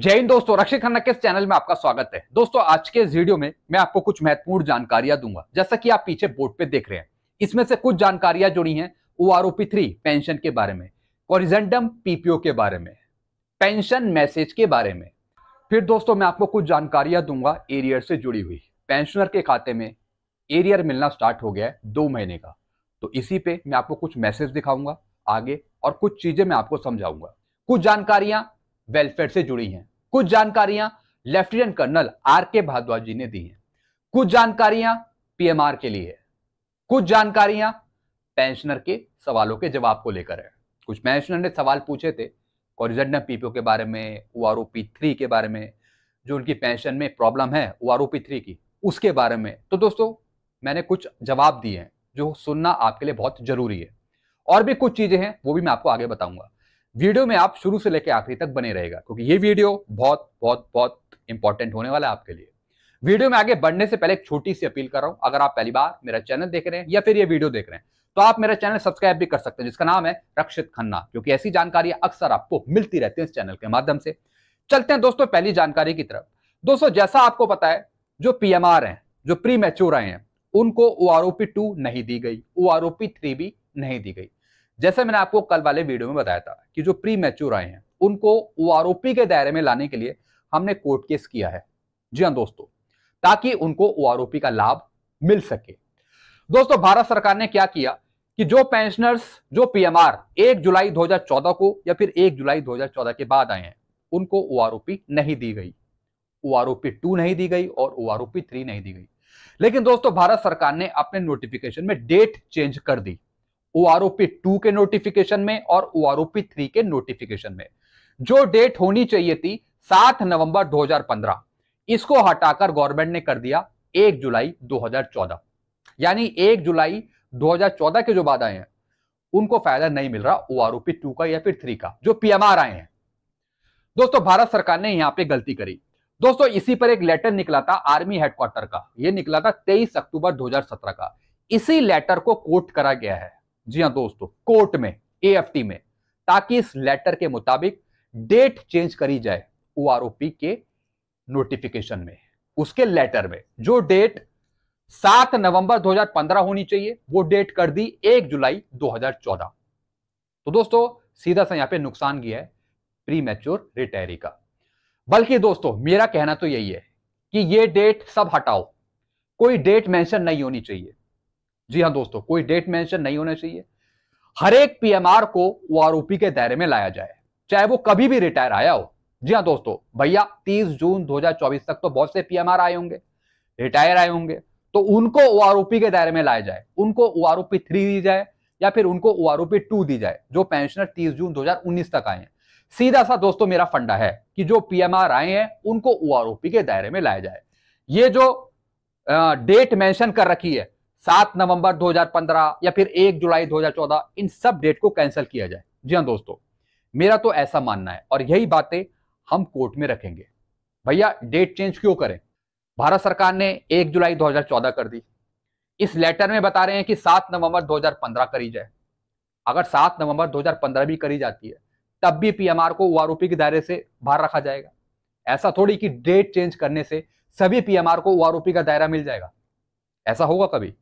जय हिंद दोस्तों रक्षित खन्ना के इस चैनल में आपका स्वागत है दोस्तों आज के इस वीडियो में मैं आपको कुछ महत्वपूर्ण जानकारियां दूंगा जैसा कि आप पीछे बोर्ड पे देख रहे हैं इसमें से कुछ जानकारियां जुड़ी हैं ओ आर थ्री पेंशन के बारे में कॉरिजेंडम पीपीओ के बारे में पेंशन मैसेज के बारे में फिर दोस्तों मैं आपको कुछ जानकारियां दूंगा एरियर से जुड़ी हुई पेंशनर के खाते में एरियर मिलना स्टार्ट हो गया है दो महीने का तो इसी पे मैं आपको कुछ मैसेज दिखाऊंगा आगे और कुछ चीजें मैं आपको समझाऊंगा कुछ जानकारियां वेलफेयर से जुड़ी हैं कुछ जानकारियां लेफ्टिनेंट कर्नल आर के भारद्वाज जी ने दी हैं कुछ जानकारियां पीएमआर के लिए है कुछ जानकारियां पेंशनर के सवालों के जवाब को लेकर है कुछ पेंशनर ने सवाल पूछे थे कॉरिजेंडर पीपीओ के बारे में ओ आर पी थ्री के बारे में जो उनकी पेंशन में प्रॉब्लम है ओ आर थ्री की उसके बारे में तो दोस्तों मैंने कुछ जवाब दिए हैं जो सुनना आपके लिए बहुत जरूरी है और भी कुछ चीजें हैं वो भी मैं आपको आगे बताऊंगा वीडियो में आप शुरू से लेकर आखिरी तक बने रहेगा क्योंकि ये वीडियो बहुत बहुत बहुत इंपॉर्टेंट होने वाला है आपके लिए वीडियो में आगे बढ़ने से पहले एक छोटी सी अपील कर रहा हूं अगर आप पहली बार मेरा चैनल देख रहे हैं या फिर ये वीडियो देख रहे हैं तो आप मेरा चैनल सब्सक्राइब भी कर सकते हैं जिसका नाम है रक्षित खन्ना क्योंकि ऐसी जानकारी अक्सर आपको मिलती रहती है इस चैनल के माध्यम से चलते हैं दोस्तों पहली जानकारी की तरफ दोस्तों जैसा आपको पता है जो पीएमआर है जो प्री मेच्योर आए हैं उनको O R O P two नहीं दी गई O R O P three भी नहीं दी गई जैसे मैंने आपको कल वाले वीडियो में बताया था कि जो प्री मैच्योर आए हैं उनको ओ के दायरे में लाने के लिए हमने कोर्ट केस किया है जी हाँ दोस्तों ताकि उनको ओ का लाभ मिल सके दोस्तों भारत सरकार ने क्या किया कि जो पेंशनर्स जो पीएमआर 1 जुलाई 2014 को या फिर 1 जुलाई 2014 के बाद आए हैं उनको ओ नहीं दी गई ओ टू नहीं दी गई और ओ थ्री नहीं दी गई लेकिन दोस्तों भारत सरकार ने अपने नोटिफिकेशन में डेट चेंज कर दी O R O P two के नोटिफिकेशन में और O R O P three के नोटिफिकेशन में जो डेट होनी चाहिए थी सात नवंबर 2015 इसको हटाकर गवर्नमेंट ने कर दिया एक जुलाई 2014 यानी एक जुलाई 2014 के जो बाद आए हैं उनको फायदा नहीं मिल रहा O R O P two का या फिर थ्री का जो पीएमआर आए हैं दोस्तों भारत सरकार ने यहां पर गलती करी दोस्तों इसी पर एक लेटर निकला था आर्मी हेडक्वार्टर का यह निकला था 23 अक्टूबर 2017 का इसी लेटर को कोट करा गया है जी हाँ दोस्तों कोर्ट में ए में ताकि इस लेटर के मुताबिक डेट चेंज करी जाए ओ के नोटिफिकेशन में उसके लेटर में जो डेट 7 नवंबर 2015 होनी चाहिए वो डेट कर दी 1 जुलाई 2014 तो दोस्तों सीधा सा यहां पे नुकसान किया है प्री मैच्योर रिटायरी का बल्कि दोस्तों मेरा कहना तो यही है कि ये डेट सब हटाओ कोई डेट मेंशन नहीं होनी चाहिए जी हाँ दोस्तों कोई डेट मेंशन नहीं होना चाहिए हर एक पीएमआर को ओआरओपी के दायरे में लाया जाए चाहे वो कभी भी रिटायर आया हो जी हाँ दोस्तों भैया 30 जून 2024 तक तो बहुत से पीएमआर आए होंगे रिटायर आए होंगे तो उनको आरओपी के दायरे में लाया जाए उनको ओआरओपी थ्री दी जाए या फिर उनको आरओपी टू दी जाए जो पेंशनर तीस जून दो तक आए हैं सीधा सा दोस्तों मेरा फंडा है कि जो पीएमआर आए हैं उनको ओ के दायरे में लाया जाए ये जो डेट मेंशन कर रखी है सात नवंबर 2015 या फिर एक जुलाई 2014 इन सब डेट को कैंसिल किया जाए जी हाँ दोस्तों मेरा तो ऐसा मानना है और यही बातें हम कोर्ट में रखेंगे भैया डेट चेंज क्यों करें भारत सरकार ने एक जुलाई 2014 कर दी इस लेटर में बता रहे हैं कि सात नवंबर 2015 करी जाए अगर सात नवंबर 2015 भी करी जाती है तब भी पीएमआर को ओआरओपी के दायरे से बाहर रखा जाएगा ऐसा थोड़ी कि डेट चेंज करने से सभी पीएमआर को ओआरओपी का दायरा मिल जाएगा ऐसा होगा कभी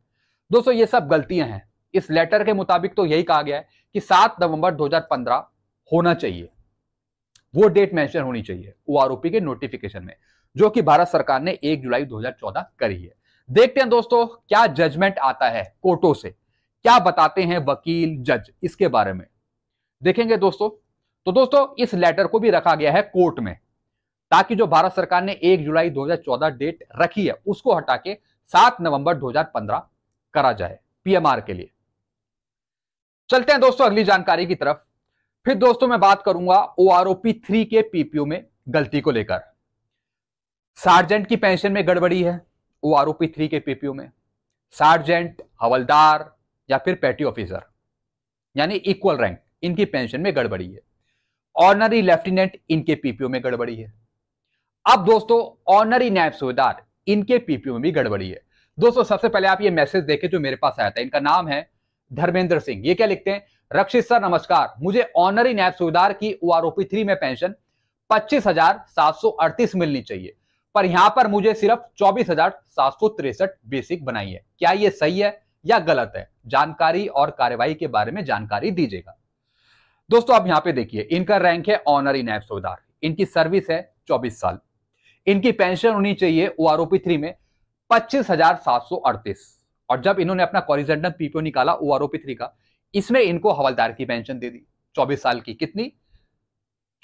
दोस्तों ये सब गलतियां हैं इस लेटर के मुताबिक तो यही कहा गया है कि 7 नवंबर 2015 होना चाहिए वो डेट मेंशन होनी चाहिए ओ के नोटिफिकेशन में जो कि भारत सरकार ने 1 जुलाई 2014 करी है देखते हैं दोस्तों क्या जजमेंट आता है कोर्टों से क्या बताते हैं वकील जज इसके बारे में देखेंगे दोस्तों तो दोस्तों इस लेटर को भी रखा गया है कोर्ट में ताकि जो भारत सरकार ने 1 जुलाई 2014 डेट रखी है उसको हटा के सात नवंबर 2015 करा जाए पीएमआर के लिए चलते हैं दोस्तों अगली जानकारी की तरफ फिर दोस्तों मैं बात करूंगा ओ आर थ्री के पीपीओ में गलती को लेकर सार्जेंट की पेंशन में गड़बड़ी है ओ आर थ्री के पीपीओ में सार्जेंट हवलदार या फिर पेटी ऑफिसर यानी इक्वल रैंक इनकी पेंशन में गड़बड़ी है ऑनरी लेफ्टिनेंट इनके पीपीओ में गड़बड़ी है अब दोस्तों ऑनरी न्याय सुविधार इनके पीपीओ में भी गड़बड़ी है दोस्तों सबसे पहले आप ये मैसेज देखें जो मेरे पास आया था इनका नाम है धर्मेंद्र सिंह ये क्या लिखते हैं रक्षित सर नमस्कार मुझे ऑनरी नैब सुविधार की ओ थ्री में पेंशन पच्चीस हजार सात सौ अड़तीस मिलनी चाहिए पर यहां पर मुझे सिर्फ चौबीस हजार सात सौ तिरसठ बेसिक बनाई है क्या ये सही है या गलत है जानकारी और कार्यवाही के बारे में जानकारी दीजिएगा दोस्तों आप यहां पे देखिए इनका रैंक है ऑनरी नैब सुविधार इनकी सर्विस है चौबीस साल इनकी पेंशन होनी चाहिए ओ आर थ्री में पच्चीस हजार सात सौ अड़तीस और जब इन्होंने अपना कॉरिजेंडम पीपीओ निकाला ओ आर थ्री का इसमें इनको हवलदार की पेंशन दे दी चौबीस साल की कितनी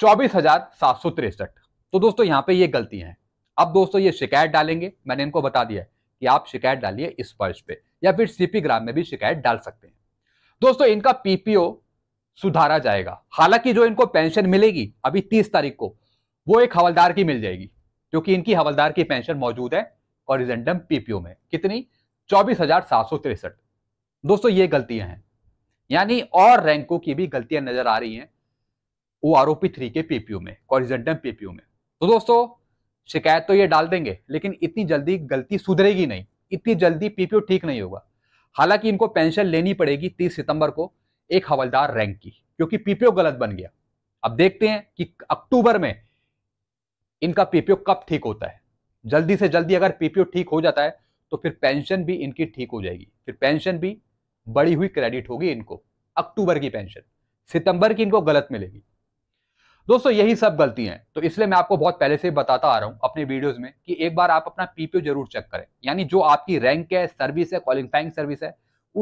चौबीस हजार सात सौ तिरसठ तो दोस्तों यहां पे ये गलती है अब दोस्तों ये शिकायत डालेंगे मैंने इनको बता दिया कि आप शिकायत डालिए इस वर्ष पे या फिर सीपी ग्राम में भी शिकायत डाल सकते हैं दोस्तों इनका पीपीओ सुधारा जाएगा हालांकि जो इनको पेंशन मिलेगी अभी तीस तारीख को वो एक हवलदार की मिल जाएगी क्योंकि इनकी हवलदार की पेंशन मौजूद है और रिजेंडम पीपीओ में कितनी चौबीस हजार सात सौ तिरसठ दोस्तों ये गलतियां हैं यानी और रैंकों की भी गलतियां नजर आ रही हैं O R O P three के पीपीओ में कॉरिजेंडम पीपीओ में तो दोस्तों शिकायत तो ये डाल देंगे लेकिन इतनी जल्दी गलती सुधरेगी नहीं इतनी जल्दी पीपीओ ठीक नहीं होगा हालांकि इनको पेंशन लेनी पड़ेगी तीस सितंबर को एक हवलदार रैंक की क्योंकि पीपीओ गलत बन गया अब देखते हैं कि अक्टूबर में इनका पीपीओ कब ठीक होता है जल्दी से जल्दी अगर पीपीओ ठीक हो जाता है तो फिर पेंशन भी इनकी ठीक हो जाएगी फिर पेंशन भी बड़ी हुई क्रेडिट होगी इनको अक्टूबर की पेंशन सितंबर की इनको गलत मिलेगी दोस्तों यही सब गलतियां हैं तो इसलिए मैं आपको बहुत पहले से बताता आ रहा हूं अपने वीडियोस में कि एक बार आप अपना पीपीओ जरूर चेक करें यानी जो आपकी रैंक है सर्विस है क्वालिफाइंग सर्विस है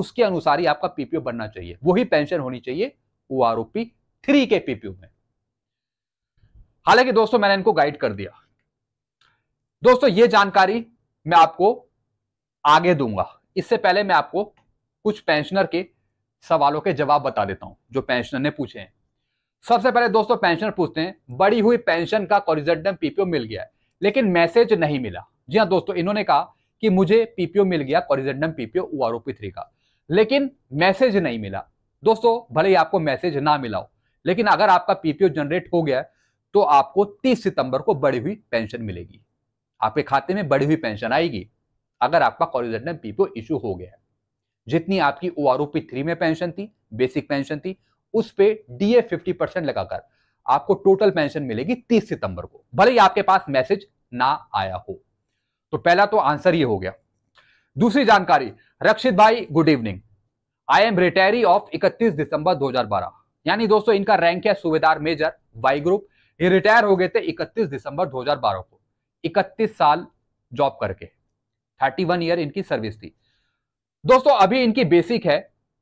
उसके अनुसार ही आपका पीपीओ बनना चाहिए वही पेंशन होनी चाहिए O R O P three के पीपीओ में हालांकि दोस्तों मैंने इनको गाइड कर दिया दोस्तों ये जानकारी मैं आपको आगे दूंगा इससे पहले मैं आपको कुछ पेंशनर के सवालों के जवाब बता देता हूं जो पेंशनर ने पूछे हैं सबसे पहले दोस्तों पेंशनर पूछते हैं बड़ी हुई पेंशन का कॉरिजेंडम पीपीओ मिल गया है लेकिन मैसेज नहीं मिला जी हाँ दोस्तों इन्होंने कहा कि मुझे पीपीओ मिल गया corrigendum PPO O R three का लेकिन मैसेज नहीं मिला दोस्तों भले ही आपको मैसेज ना मिला हो लेकिन अगर आपका पीपीओ जनरेट हो गया तो आपको 30 सितंबर को बढ़ी हुई पेंशन मिलेगी आपके खाते में बढ़ी हुई पेंशन आएगी अगर आपका कॉरिजेटम पीपो इशू हो गया जितनी आपकी ओ आर थ्री में पेंशन थी बेसिक पेंशन थी उस पर डी ए फिफ्टी परसेंट लगाकर आपको टोटल पेंशन मिलेगी तीस सितंबर को भले ही आपके पास मैसेज ना आया हो तो पहला तो आंसर ये हो गया दूसरी जानकारी रक्षित भाई good evening I am retiree of 31 दिसंबर 2012 यानी दोस्तों इनका रैंक है सूबेदार मेजर वाई ग्रुप ये रिटायर हो गए थे 31 दिसंबर 2012 को इकतीस साल जॉब करके थर्टी वन ईयर इनकी सर्विस थी दोस्तों अभी इनकी बेसिक है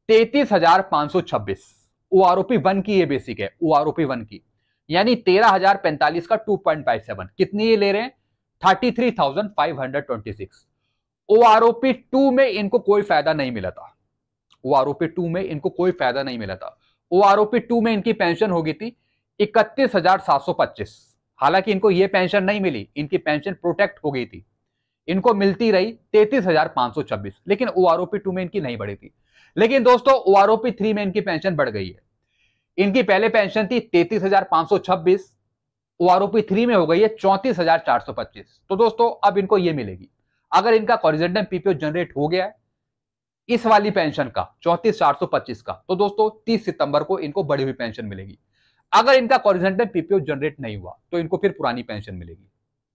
तैतीस हजार पांच सौ छब्बीस ओ आर ओपी वन की ये बेसिक है ओ आर ओपी वन की यानी तेरह हजार पैंतालीस का टू पॉइंट फाइव सेवन कितनी ये ले रहे हैं thirty three thousand five hundred twenty six O R O P two में इनको कोई फायदा नहीं मिला था ओ आर ओपी टू में इनको कोई फायदा नहीं मिला था ओ आर ओपी टू में इनकी पेंशन होगी थी इकतीस हजार सात सौ पच्चीस हालांकि इनको ये पेंशन नहीं मिली इनकी पेंशन प्रोटेक्ट हो गई थी इनको मिलती रही तैतीस हजार पांच सौ छब्बीस लेकिन ओ आर ओपी टू में इनकी नहीं बढ़ी थी लेकिन दोस्तों ओ आर ओपी थ्री में इनकी पेंशन बढ़ गई है इनकी पहले पेंशन थी तैतीस हजार पांच सौ छब्बीस ओ आर ओपी थ्री में हो गई है चौंतीस हजार चार सौ पच्चीस तो दोस्तों अब इनको ये मिलेगी अगर इनका कॉरिजेंडम पीपीओ जनरेट हो गया इस वाली पेंशन का चौंतीस चार सौ पच्चीस का तो दोस्तों तीस सितंबर को इनको बड़ी हुई पेंशन मिलेगी अगर इनका कॉरिजेंटल पीपीओ जनरेट नहीं हुआ तो इनको फिर पुरानी पेंशन मिलेगी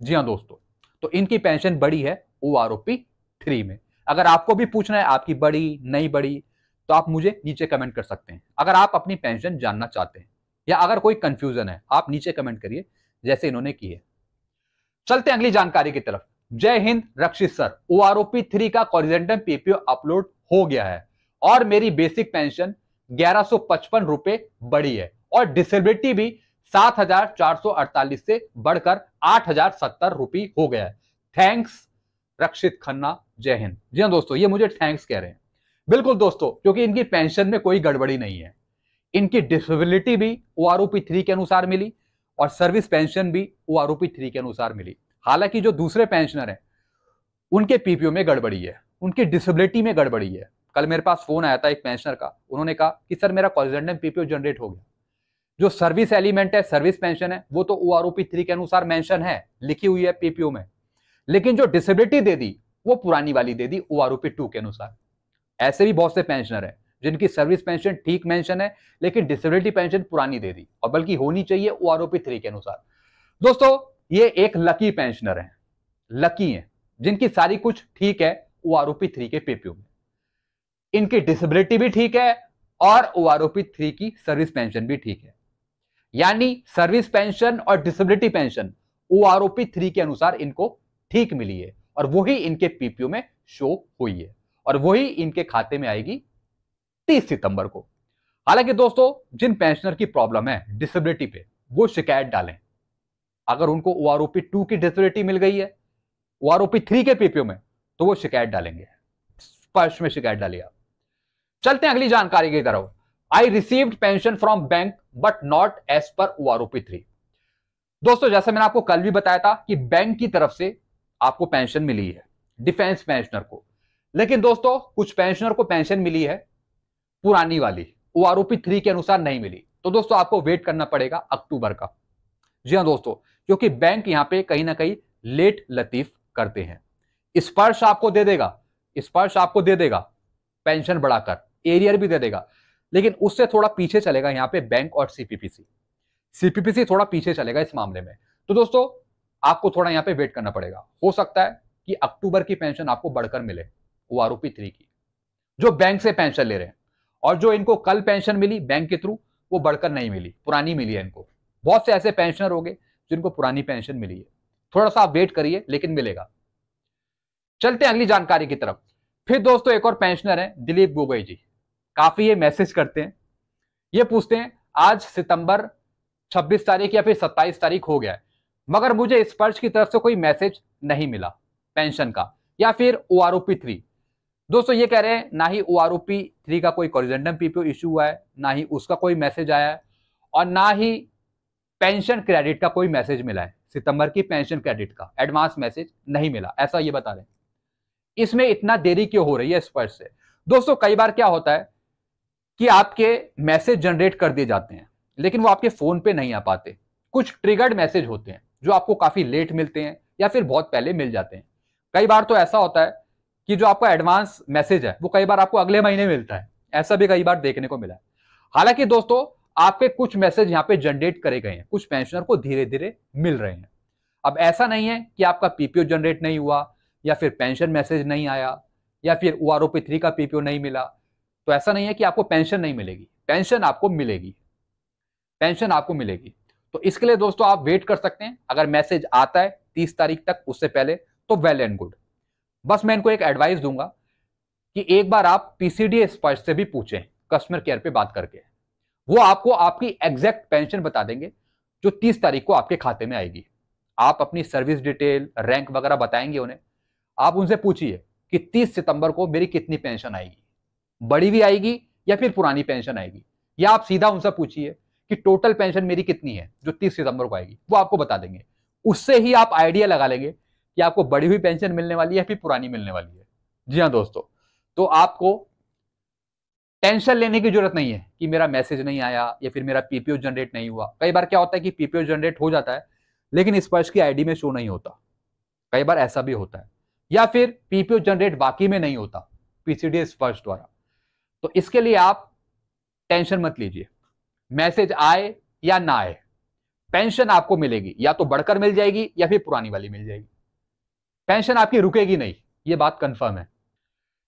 जी हाँ दोस्तों तो इनकी पेंशन बड़ी है O R O P three में अगर आपको भी पूछना है आपकी बड़ी नहीं बड़ी तो आप मुझे नीचे कमेंट कर सकते हैं अगर आप अपनी पेंशन जानना चाहते हैं या अगर कोई कंफ्यूजन है आप नीचे कमेंट करिए जैसे इन्होंने की है चलते अगली जानकारी की तरफ Jai Hind Rakshit sir O R O P three का कॉरिजेंटल पीपीओ अपलोड हो गया है और मेरी बेसिक पेंशन ग्यारह सौ पचपन रुपए बड़ी है और डिसेबिलिटी भी 7,448 से बढ़कर 8,070 रुपये हो गया है थैंक्स रक्षित खन्ना जय हिंद जी हाँ दोस्तों ये मुझे थैंक्स कह रहे हैं बिल्कुल दोस्तों क्योंकि इनकी पेंशन में कोई गड़बड़ी नहीं है इनकी डिसेबिलिटी भी ओ आर के अनुसार मिली और सर्विस पेंशन भी ओ आर के अनुसार मिली हालांकि जो दूसरे पेंशनर हैं उनके पीपीओ में गड़बड़ी है उनकी डिसेबिलिटी में गड़बड़ी है कल मेरे पास फोन आया था एक पेंशनर का उन्होंने कहा कि सर मेरा कॉलेजेंडम पीपीओ जनरेट हो गया जो सर्विस एलिमेंट है सर्विस पेंशन है वो तो ओ आर थ्री के अनुसार मेंशन है लिखी हुई है पीपीओ में लेकिन जो डिसेबिलिटी दे दी वो पुरानी वाली दे दी ओ आर टू के अनुसार ऐसे भी बहुत से पेंशनर हैं जिनकी सर्विस पेंशन ठीक मेंशन है लेकिन डिसेबिलिटी पेंशन पुरानी दे दी और बल्कि होनी चाहिए ओ आर थ्री के अनुसार दोस्तों ये एक लकी पेंशनर है लकी है जिनकी सारी कुछ ठीक है ओ आर थ्री के पीपीओ में इनकी डिसेबिलिटी भी ठीक है और ओ आर थ्री की सर्विस पेंशन भी ठीक है यानी सर्विस पेंशन और disability pension O R three के अनुसार इनको ठीक मिली है और वही इनके पीपीओ में शो हुई है और वही इनके खाते में आएगी 30 सितंबर को हालांकि दोस्तों जिन पेंशनर की प्रॉब्लम है डिसेबिलिटी पे वो शिकायत डालें अगर उनको ओ आर टू की डिसेबिलिटी मिल गई है ओ आर थ्री के पीपीओ में तो वो शिकायत डालेंगे स्पर्श में शिकायत डालिए आप चलते हैं अगली जानकारी की तरफ I received pension from bank but not as per O R three दोस्तों जैसे मैंने आपको कल भी बताया था कि बैंक की तरफ से आपको पेंशन मिली है डिफेंस पेंशनर को लेकिन दोस्तों कुछ पेंशनर को पेंशन मिली है पुरानी वाली ओ आर ओपी थ्री के अनुसार नहीं मिली तो दोस्तों आपको वेट करना पड़ेगा अक्टूबर का जी हाँ दोस्तों क्योंकि बैंक यहाँ पे कहीं ना कहीं लेट लतीफ करते हैं स्पर्श आपको दे देगा स्पर्श आपको दे देगा पेंशन बढ़ाकर एरियर भी दे देगा लेकिन उससे थोड़ा पीछे चलेगा यहाँ पे बैंक और सीपीपीसी सीपीपीसी थोड़ा पीछे चलेगा इस मामले में तो दोस्तों आपको थोड़ा यहाँ पे वेट करना पड़ेगा हो सकता है कि अक्टूबर की पेंशन आपको बढ़कर मिले ओ आर थ्री की जो बैंक से पेंशन ले रहे हैं और जो इनको कल पेंशन मिली बैंक के थ्रू वो बढ़कर नहीं मिली पुरानी मिली है इनको बहुत से ऐसे पेंशनर हो गए जिनको पुरानी पेंशन मिली है थोड़ा सा आप वेट करिए लेकिन मिलेगा चलते हैं अगली जानकारी की तरफ फिर दोस्तों एक और पेंशनर हैं दिलीप गोगोई जी काफ़ी ये मैसेज करते हैं ये पूछते हैं आज सितंबर 26 तारीख या फिर 27 तारीख हो गया है मगर मुझे स्पर्श की तरफ से कोई मैसेज नहीं मिला पेंशन का या फिर O R O P three दोस्तों ये कह रहे हैं ना ही O R O P three का कोई कॉरिजेंडम पीपीओ इशू हुआ है ना ही उसका कोई मैसेज आया है और ना ही पेंशन क्रेडिट का कोई मैसेज मिला है सितंबर की पेंशन क्रेडिट का एडवांस मैसेज नहीं मिला ऐसा ये बता रहे हैं इसमें इतना देरी क्यों हो रही है स्पर्श से दोस्तों कई बार क्या होता है कि आपके मैसेज जनरेट कर दिए जाते हैं लेकिन वो आपके फ़ोन पे नहीं आ पाते कुछ ट्रिगर्ड मैसेज होते हैं जो आपको काफ़ी लेट मिलते हैं या फिर बहुत पहले मिल जाते हैं कई बार तो ऐसा होता है कि जो आपका एडवांस मैसेज है वो कई बार आपको अगले महीने मिलता है ऐसा भी कई बार देखने को मिला है हालांकि दोस्तों आपके कुछ मैसेज यहाँ पे जनरेट करे गए हैं कुछ पेंशनर को धीरे धीरे मिल रहे हैं अब ऐसा नहीं है कि आपका पीपीओ जनरेट नहीं हुआ या फिर पेंशन मैसेज नहीं आया या फिर ओ आर थ्री का पीपीओ नहीं मिला तो ऐसा नहीं है कि आपको पेंशन नहीं मिलेगी पेंशन आपको मिलेगी पेंशन आपको मिलेगी तो इसके लिए दोस्तों आप वेट कर सकते हैं अगर मैसेज आता है तीस तारीख तक उससे पहले तो वेल एंड गुड बस मैं इनको एक एडवाइस दूंगा कि एक बार आप पीसीडी एक्सपर्ट से भी पूछें कस्टमर केयर पे बात करके वो आपको आपकी एग्जैक्ट पेंशन बता देंगे जो तीस तारीख को आपके खाते में आएगी आप अपनी सर्विस डिटेल रैंक वगैरह बताएंगे उन्हें आप उनसे पूछिए कि तीस सितंबर को मेरी कितनी पेंशन आएगी बड़ी भी आएगी या फिर पुरानी पेंशन आएगी या आप सीधा उनसे पूछिए कि टोटल पेंशन मेरी कितनी है जो तीस सितंबर को आएगी वो आपको बता देंगे उससे ही आप आइडिया लगा लेंगे कि आपको बड़ी हुई पेंशन मिलने वाली है या फिर पुरानी मिलने वाली है जी हाँ दोस्तों तो आपको टेंशन लेने की जरूरत नहीं है कि मेरा मैसेज नहीं आया या फिर मेरा पीपीओ जनरेट नहीं हुआ कई बार क्या होता है कि पीपीओ जनरेट हो जाता है लेकिन स्पर्श की आईडी में शो नहीं होता कई बार ऐसा भी होता है या फिर पीपीओ जनरेट बाकी में नहीं होता पीसीडी स्पर्श द्वारा तो इसके लिए आप टेंशन मत लीजिए मैसेज आए या ना आए पेंशन आपको मिलेगी या तो बढ़कर मिल जाएगी या फिर पुरानी वाली मिल जाएगी पेंशन आपकी रुकेगी नहीं ये बात कंफर्म है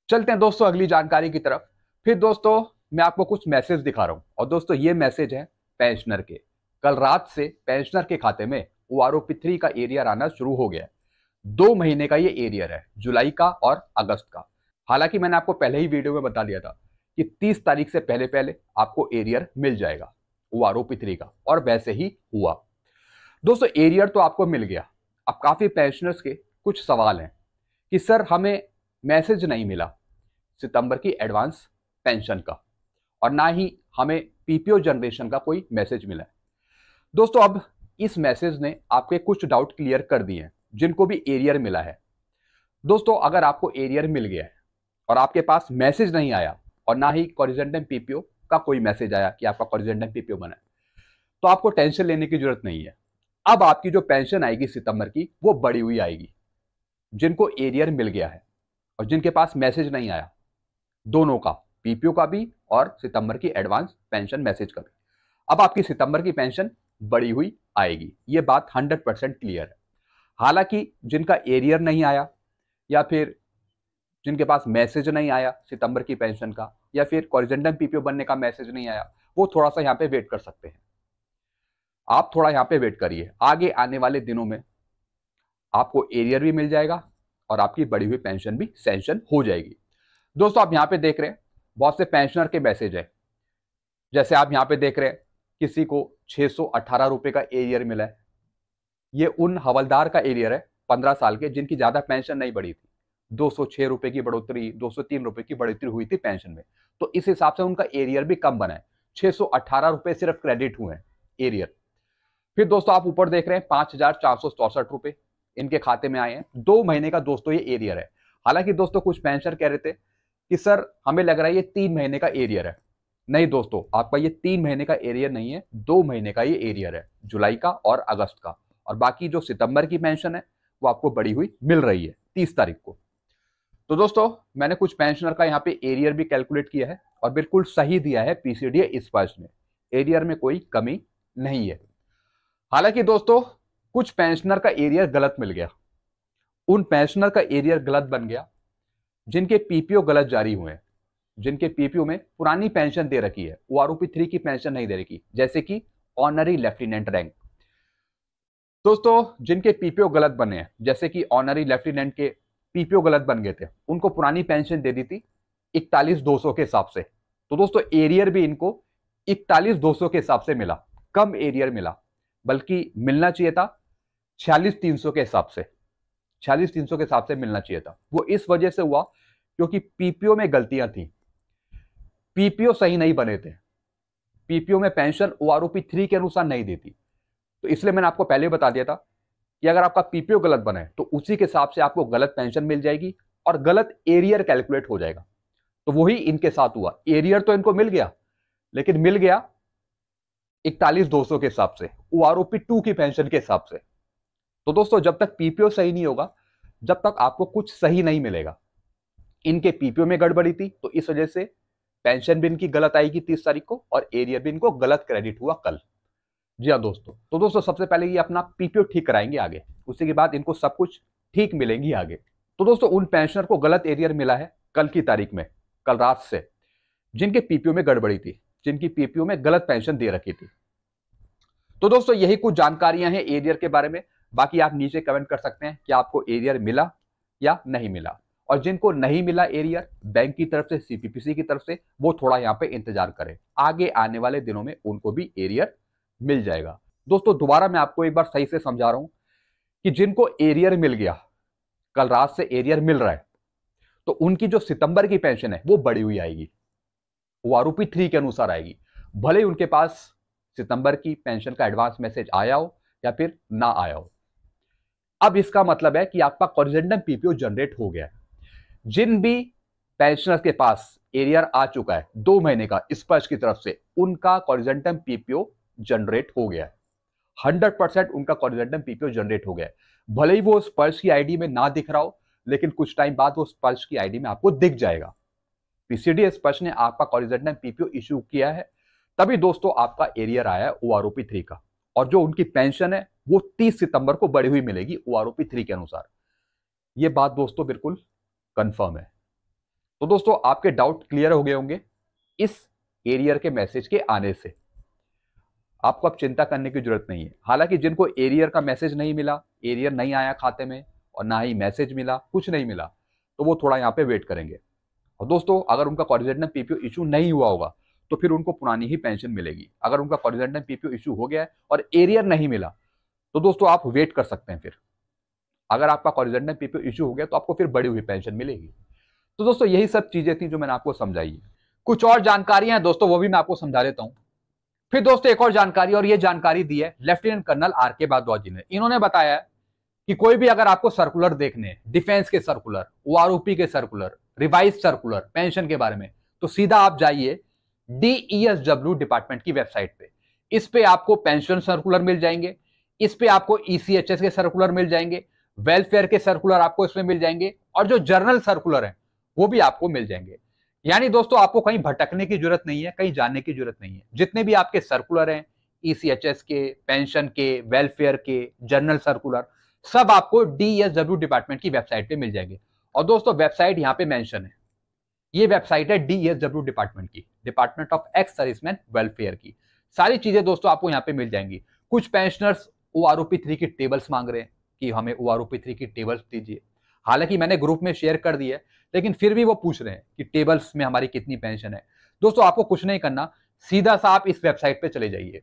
चलते हैं दोस्तों अगली जानकारी की तरफ फिर दोस्तों मैं आपको कुछ मैसेज दिखा रहा हूं और दोस्तों ये मैसेज है पेंशनर के कल रात से पेंशनर के खाते में ओ आर का एरियर आना शुरू हो गया दो महीने का ये एरियर है जुलाई का और अगस्त का हालांकि मैंने आपको पहले ही वीडियो में बता दिया था कि 30 तारीख से पहले पहले आपको एरियर मिल जाएगा ओ आर थ्री का और वैसे ही हुआ दोस्तों एरियर तो आपको मिल गया अब काफ़ी पेंशनर्स के कुछ सवाल हैं कि सर हमें मैसेज नहीं मिला सितंबर की एडवांस पेंशन का और ना ही हमें पीपीओ जनरेशन का कोई मैसेज मिला दोस्तों अब इस मैसेज ने आपके कुछ डाउट क्लियर कर दिए हैं जिनको भी एरियर मिला है दोस्तों अगर आपको एरियर मिल गया है और आपके पास मैसेज नहीं आया और ना ही कॉरिजेंडम पीपीओ का कोई मैसेज आया कि आपका कॉरिजेंडम पीपीओ बना तो आपको टेंशन लेने की जरूरत नहीं है अब आपकी जो पेंशन आएगी सितंबर की वो बढ़ी हुई आएगी जिनको एरियर मिल गया है और जिनके पास मैसेज नहीं आया दोनों का पीपीओ का भी और सितंबर की एडवांस पेंशन मैसेज का भी अब आपकी सितंबर की पेंशन बढ़ी हुई आएगी ये बात 100 परसेंट क्लियर है हालांकि जिनका एरियर नहीं आया या फिर जिनके पास मैसेज नहीं आया सितंबर की पेंशन का या फिर कॉरिजेंडम पीपीओ बनने का मैसेज नहीं आया वो थोड़ा सा यहाँ पे वेट कर सकते हैं आप थोड़ा यहाँ पे वेट करिए आगे आने वाले दिनों में आपको एरियर भी मिल जाएगा और आपकी बढ़ी हुई पेंशन भी सेंशन हो जाएगी दोस्तों आप यहाँ पे देख रहे हैं बहुत से पेंशनर के मैसेज है जैसे आप यहाँ पे देख रहे हैं किसी को छः सौ का एरियर मिला है ये उन हवलदार का एरियर है पंद्रह साल के जिनकी ज़्यादा पेंशन नहीं बढ़ी थी दो सौ छह रुपए की बढ़ोतरी दो सौ तीन रुपए की बढ़ोतरी हुई थी पेंशन में तो इस हिसाब से उनका एरियर भी कम बना है छह सौ अठारह रुपए सिर्फ क्रेडिट हुए हैं एरियर फिर दोस्तों आप ऊपर देख रहे हैं पांच हजार चार सौ चौसठ रुपए इनके खाते में आए हैं दो महीने का दोस्तों ये एरियर है हालांकि दोस्तों कुछ पेंशनर कह रहे थे कि सर हमें लग रहा है ये तीन महीने का एरियर है नहीं दोस्तों आपका ये तीन महीने का एरियर नहीं है दो महीने का ये एरियर है जुलाई का और अगस्त का और बाकी जो सितंबर की पेंशन है वो आपको बड़ी हुई मिल रही है तीस तारीख को तो दोस्तों मैंने कुछ पेंशनर का यहाँ पे एरियर भी कैलकुलेट किया है और बिल्कुल सही दिया है पीसीडी वर्ष में एरियर में कोई कमी नहीं है हालांकि दोस्तों कुछ पेंशनर का एरियर गलत मिल गया उन पेंशनर का एरियर गलत बन गया जिनके पीपीओ गलत जारी हुए जिनके पीपीओ में पुरानी पेंशन दे रखी है ओ आर थ्री की पेंशन नहीं दे रखी जैसे कि ऑनरी लेफ्टिनेंट रैंक दोस्तों जिनके पीपीओ गलत बने हैं जैसे कि ऑनरी लेफ्टिनेंट के पीपीओ गलत बन गए थे उनको पुरानी पेंशन दे दी थी इकतालीस दो सौ के हिसाब से तो दोस्तों एरियर भी इनको इकतालीस दो के हिसाब से मिला कम एरियर मिला बल्कि मिलना चाहिए था छियालीस तीन के हिसाब से छियालीस तीन के हिसाब से मिलना चाहिए था वो इस वजह से हुआ क्योंकि पीपीओ में गलतियां थी पीपीओ सही नहीं बने थे पीपीओ में पेंशन ओ आर थ्री के अनुसार नहीं देती तो इसलिए मैंने आपको पहले बता दिया था कि अगर आपका पीपीओ गलत बना है तो उसी के हिसाब से आपको गलत पेंशन मिल जाएगी और गलत एरियर कैलकुलेट हो जाएगा तो वही इनके साथ हुआ एरियर तो इनको मिल गया लेकिन मिल गया इकतालीस दो के हिसाब से ओ आर टू की पेंशन के हिसाब से तो दोस्तों जब तक पीपीओ सही नहीं होगा जब तक आपको कुछ सही नहीं मिलेगा इनके पीपीओ में गड़बड़ी थी तो इस वजह से पेंशन भी इनकी गलत आएगी तीस तारीख को और एरियर भी इनको गलत क्रेडिट हुआ कल जी हाँ दोस्तों तो दोस्तों सबसे पहले ये अपना पीपीओ ठीक कराएंगे आगे उसी के बाद इनको सब कुछ ठीक मिलेंगी आगे तो दोस्तों उन पेंशनर को गलत एरियर मिला है कल की तारीख में कल रात से जिनके पीपीओ में गड़बड़ी थी जिनकी पीपीओ में गलत पेंशन दे रखी थी तो दोस्तों यही कुछ जानकारियां हैं एरियर के बारे में बाकी आप नीचे कमेंट कर सकते हैं कि आपको एरियर मिला या नहीं मिला और जिनको नहीं मिला एरियर बैंक की तरफ से सीपीपीसी की तरफ से वो थोड़ा यहाँ पे इंतजार करें आगे आने वाले दिनों में उनको भी एरियर मिल जाएगा दोस्तों दोबारा मैं आपको एक बार सही से समझा रहा हूं कि जिनको एरियर मिल गया कल रात से एरियर मिल रहा है तो उनकी जो सितंबर की पेंशन है वो बढ़ी हुई आएगी वो आर थ्री के अनुसार आएगी भले ही उनके पास सितंबर की पेंशन का एडवांस मैसेज आया हो या फिर ना आया हो अब इसका मतलब है कि आपका कॉरिजेंडम पीपीओ जनरेट हो गया जिन भी पेंशनर्स के पास एरियर आ चुका है दो महीने का स्पर्श की तरफ से उनका कॉन्जेंटम पीपीओ जनरेट हो गया हंड्रेड परसेंट उनका कॉरिडेंडम पीपीओ जनरेट हो गया भले ही वो स्पर्श की आईडी में ना दिख रहा हो लेकिन कुछ टाइम बाद वो स्पर्श की आईडी में आपको दिख जाएगा पीसीडी स्पर्श ने आपका कॉरिडेंडम पीपीओ इश्यू किया है तभी दोस्तों आपका एरियर आया है ओ आर थ्री का और जो उनकी पेंशन है वो तीस सितंबर को बढ़ी हुई मिलेगी ओ आर थ्री के अनुसार ये बात दोस्तों बिल्कुल कन्फर्म है तो दोस्तों आपके डाउट क्लियर हो गए होंगे इस एरियर के मैसेज के आने से आपको अब चिंता करने की जरूरत नहीं है हालांकि जिनको एरियर का मैसेज नहीं मिला एरियर नहीं आया खाते में और ना ही मैसेज मिला कुछ नहीं मिला तो वो थोड़ा यहाँ पे वेट करेंगे और दोस्तों अगर उनका कॉरिजेंटन पीपीओ इशू नहीं हुआ होगा तो फिर उनको पुरानी ही पेंशन मिलेगी अगर उनका कॉरिजेंटन पीपीओ इशू हो गया है और एरियर नहीं मिला तो दोस्तों आप वेट कर सकते हैं फिर अगर आपका कॉरिजेंटन पीपीओ इशू हो गया तो आपको फिर बड़ी हुई पेंशन मिलेगी तो दोस्तों यही सब चीज़ें थी जो मैंने आपको समझाई है कुछ और जानकारियां हैं दोस्तों वो भी मैं आपको समझा देता हूँ फिर दोस्तों एक और जानकारी और ये जानकारी दी है लेफ्टिनेंट कर्नल आर के भारद्वाज जी ने इन्होंने बताया कि कोई भी अगर आपको सर्कुलर देखने डिफेंस के सर्कुलर ओ के सर्कुलर रिवाइज सर्कुलर पेंशन के बारे में तो सीधा आप जाइए डीईएसडब्ल्यू e डिपार्टमेंट की वेबसाइट पे इस पे आपको पेंशन सर्कुलर मिल जाएंगे इस पे आपको ईसीएचएस e के सर्कुलर मिल जाएंगे वेलफेयर के सर्कुलर आपको इसमें मिल जाएंगे और जो जर्नल सर्कुलर है वो भी आपको मिल जाएंगे यानी दोस्तों आपको कहीं भटकने की जरूरत नहीं है कहीं जाने की जरूरत नहीं है जितने भी आपके सर्कुलर हैं ईसीएचएस e के पेंशन के वेलफेयर के जनरल सर्कुलर सब आपको डीएसडब्ल्यू डिपार्टमेंट e की वेबसाइट पे मिल जाएंगे और दोस्तों वेबसाइट यहाँ पे मेंशन है ये वेबसाइट है डीएसडब्ल्यू डिपार्टमेंट e की department of ex serviceman welfare की सारी चीजें दोस्तों आपको यहाँ पे मिल जाएंगी कुछ pensioners O R O P three की टेबल्स मांग रहे हैं कि हमें O R O P three की टेबल्स दीजिए हालांकि मैंने ग्रुप में शेयर कर दी है लेकिन फिर भी वो पूछ रहे हैं कि टेबल्स में हमारी कितनी पेंशन है दोस्तों आपको कुछ नहीं करना सीधा सा आप इस वेबसाइट पे चले जाइए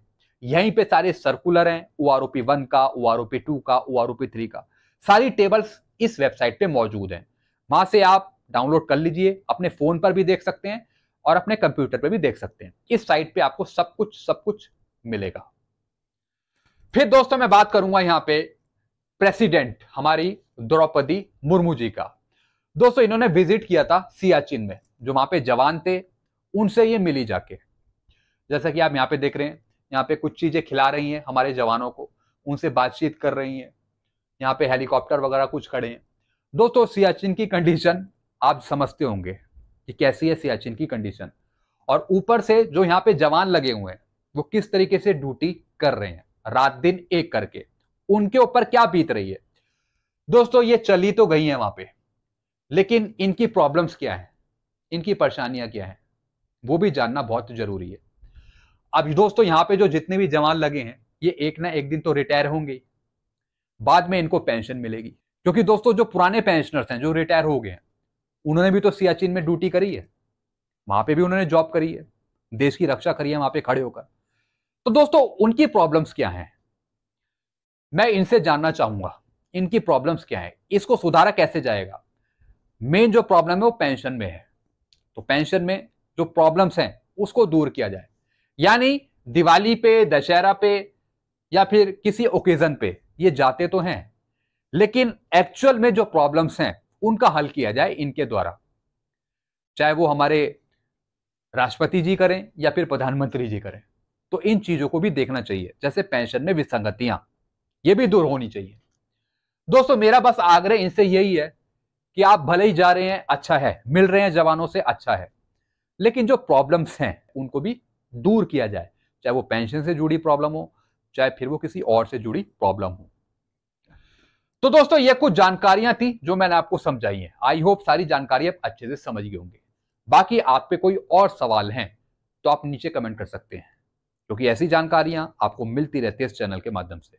यहीं पे सारे सर्कुलर हैं O R O P one का O R O P two का O R O P three का सारी टेबल्स इस वेबसाइट पे मौजूद हैं वहां से आप डाउनलोड कर लीजिए अपने फोन पर भी देख सकते हैं और अपने कंप्यूटर पर भी देख सकते हैं इस साइट पे आपको सब कुछ सब कुछ मिलेगा फिर दोस्तों मैं बात करूंगा यहां पे प्रेसिडेंट हमारी द्रौपदी मुर्मू जी का दोस्तों इन्होंने विजिट किया था सियाचिन में जो वहां पे जवान थे उनसे ये मिली जाके जैसा कि आप यहाँ पे देख रहे हैं यहाँ पे कुछ चीजें खिला रही हैं हमारे जवानों को उनसे बातचीत कर रही हैं यहाँ पे हेलीकॉप्टर वगैरह कुछ खड़े हैं दोस्तों सियाचिन की कंडीशन आप समझते होंगे कि कैसी है सियाचिन की कंडीशन और ऊपर से जो यहाँ पे जवान लगे हुए हैं वो किस तरीके से ड्यूटी कर रहे हैं रात दिन एक करके उनके ऊपर क्या बीत रही है दोस्तों ये चली तो गई है वहां पे लेकिन इनकी प्रॉब्लम्स क्या है इनकी परेशानियां क्या है वो भी जानना बहुत जरूरी है अब दोस्तों यहां पे जो जितने भी जवान लगे हैं ये एक ना एक दिन तो रिटायर होंगे बाद में इनको पेंशन मिलेगी क्योंकि दोस्तों जो पुराने पेंशनर्स हैं जो रिटायर हो गए हैं उन्होंने भी तो सियाचिन में ड्यूटी करी है वहां पे भी उन्होंने जॉब करी है देश की रक्षा करी है वहां पे खड़े होकर तो दोस्तों उनकी प्रॉब्लम्स क्या हैं मैं इनसे जानना चाहूंगा इनकी प्रॉब्लम्स क्या है इसको सुधारा कैसे जाएगा मेन जो प्रॉब्लम है वो पेंशन में है तो पेंशन में जो प्रॉब्लम्स हैं उसको दूर किया जाए यानी दिवाली पे दशहरा पे या फिर किसी ओकेजन पे ये जाते तो हैं लेकिन एक्चुअल में जो प्रॉब्लम्स हैं उनका हल किया जाए इनके द्वारा चाहे वो हमारे राष्ट्रपति जी करें या फिर प्रधानमंत्री जी करें तो इन चीज़ों को भी देखना चाहिए जैसे पेंशन में विसंगतियां ये भी दूर होनी चाहिए दोस्तों मेरा बस आग्रह इनसे यही है कि आप भले ही जा रहे हैं अच्छा है मिल रहे हैं जवानों से अच्छा है लेकिन जो प्रॉब्लम्स हैं उनको भी दूर किया जाए चाहे वो पेंशन से जुड़ी प्रॉब्लम हो चाहे फिर वो किसी और से जुड़ी प्रॉब्लम हो तो दोस्तों ये कुछ जानकारियां थी जो मैंने आपको समझाई हैं आई होप सारी जानकारी आप अच्छे से समझ गए होंगे बाकी आप पे कोई और सवाल हैं तो आप नीचे कमेंट कर सकते हैं क्योंकि ऐसी जानकारियां आपको मिलती रहती है इस चैनल के माध्यम से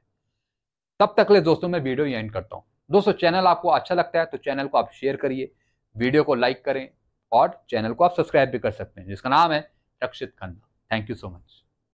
तब तक ले दोस्तों मैं वीडियो एंड करता हूँ दोस्तों चैनल आपको अच्छा लगता है तो चैनल को आप शेयर करिए वीडियो को लाइक करें और चैनल को आप सब्सक्राइब भी कर सकते हैं जिसका नाम है Rakshit Khanna thank you so much